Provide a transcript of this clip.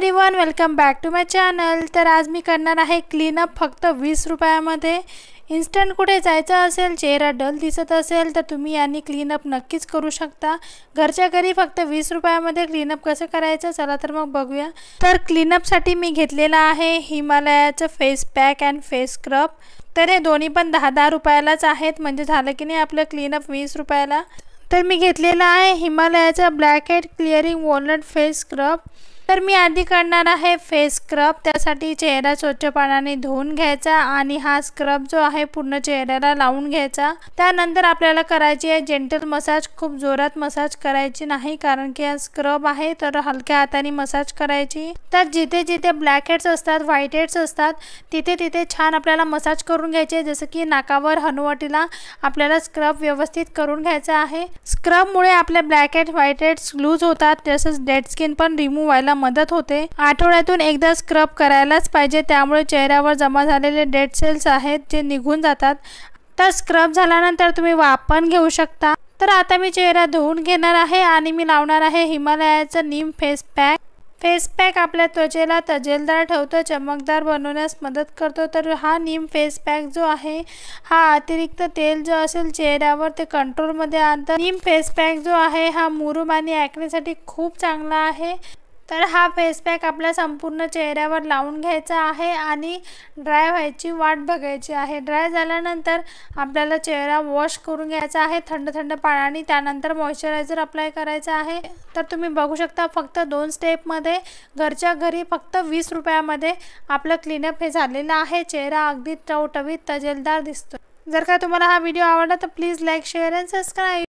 everyone welcome back to my channel तर आज मी करणार आहे क्लीनअप फक्त वीस रुपयामध्ये इन्स्टंट कुठे जायचं असेल चेहरा डल दिसत असेल तर तुम्ही यांनी क्लीनअप नक्कीच करू शकता घरच्या घरी फक्त वीस रुपयामध्ये क्लीनअप कसं करायचं चला तर मग बघूया तर क्लीनअपसाठी मी घेतलेलं आहे हिमालयाचं face pack and face scrub तर हे दोन्ही पण दहा दहा रुपयालाच आहेत म्हणजे झालं की नाही आपलं क्लीनअप वीस रुपयाला तर मी घेतलेलं आहे हिमालयाचा black head clearing walnut face scrub तर मी आधी करणार आहे फेस स्क्रब त्यासाठी चेहरा स्वच्छ पाण्याने धुवून घ्यायचा आणि हा स्क्रब जो आहे पूर्ण चेहऱ्याला लावून घ्यायचा त्यानंतर आपल्याला करायची आहे जेंटल मसाज खूप जोरात मसाज करायची नाही कारण की हा स्क्रब आहे तर हलक्या हाताने मसाज करायची तर जिथे जिथे ब्लॅक हेड्स असतात व्हाईट हेड्स असतात तिथे तिथे छान आपल्याला मसाज करून घ्यायचे जसं की नाकावर हनुवटीला आपल्याला स्क्रब व्यवस्थित करून घ्यायचा आहे स्क्रबमुळे आपल्या black head white heads loose होतात तसंच डेड स्किन पण रिमूव्ह व्हायला मदत होते आठवड्यातून एकदा स्क्रब करायलाच पाहिजे त्यामुळे चेहऱ्यावर जमा झालेले डेड सेल्स आहेत जे निघून जातात तर स्क्रब झाल्यानंतर तुम्ही वापन घेऊ शकता तर आता मी चेहरा धुवून घेणार आहे आणि मी लावणार आहे हिमालयाचं neem face pack face pack आपल्या त्वचेला तजेलदार ठेवतो चमकदार बनवण्यास मदत करतो तर हा नीम फेस पॅक जो आहे हा अतिरिक्त तेल जो असेल चेहऱ्यावर ते कंट्रोलमध्ये आणतात नीम फेस पॅक जो आहे हा मुरुम आणि ॲक्नेसाठी खूप चांगला आहे तर हा फेस पॅक आपल्या संपूर्ण चेहऱ्यावर लावून घ्यायचा आहे आणि ड्राय व्हायची वाट बघायची आहे ड्राय झाल्यानंतर आपल्याला चेहरा वॉश करून घ्यायचा आहे थंड थंड पाण्याने त्यानंतर मॉइश्चरायझर अप्लाय करायचा आहे तर तुम्ही बघू शकता फक्त दोन स्टेपमध्ये घरच्या घरी फक्त वीस रुपयामध्ये आपलं क्लीनअप हे झालेलं आहे चेहरा अगदी टवटवीत तजेलदार दिसतो जर का तुम्हाला हा व्हिडिओ आवडला तर please like share and subscribe